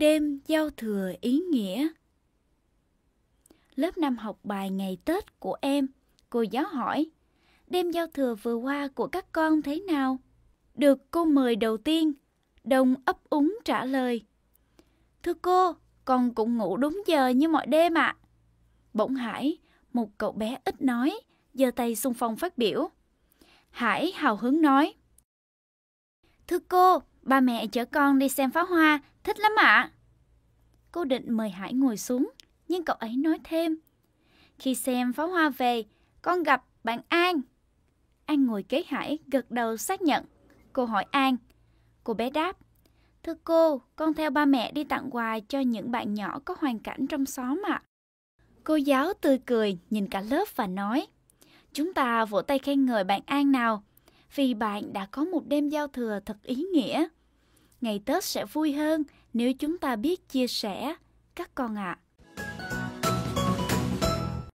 Đêm giao thừa ý nghĩa Lớp năm học bài ngày Tết của em Cô giáo hỏi Đêm giao thừa vừa qua của các con thế nào? Được cô mời đầu tiên Đông ấp úng trả lời Thưa cô, con cũng ngủ đúng giờ như mọi đêm ạ à. Bỗng Hải, một cậu bé ít nói giơ tay xung phong phát biểu Hải hào hứng nói Thưa cô, Ba mẹ chở con đi xem pháo hoa, thích lắm ạ. Cô định mời Hải ngồi xuống, nhưng cậu ấy nói thêm. Khi xem pháo hoa về, con gặp bạn An. An ngồi kế Hải, gật đầu xác nhận. Cô hỏi An. Cô bé đáp. Thưa cô, con theo ba mẹ đi tặng quà cho những bạn nhỏ có hoàn cảnh trong xóm ạ. Cô giáo tươi cười, nhìn cả lớp và nói. Chúng ta vỗ tay khen ngợi bạn An nào, vì bạn đã có một đêm giao thừa thật ý nghĩa ngày Tết sẽ vui hơn nếu chúng ta biết chia sẻ. Các con ạ. À.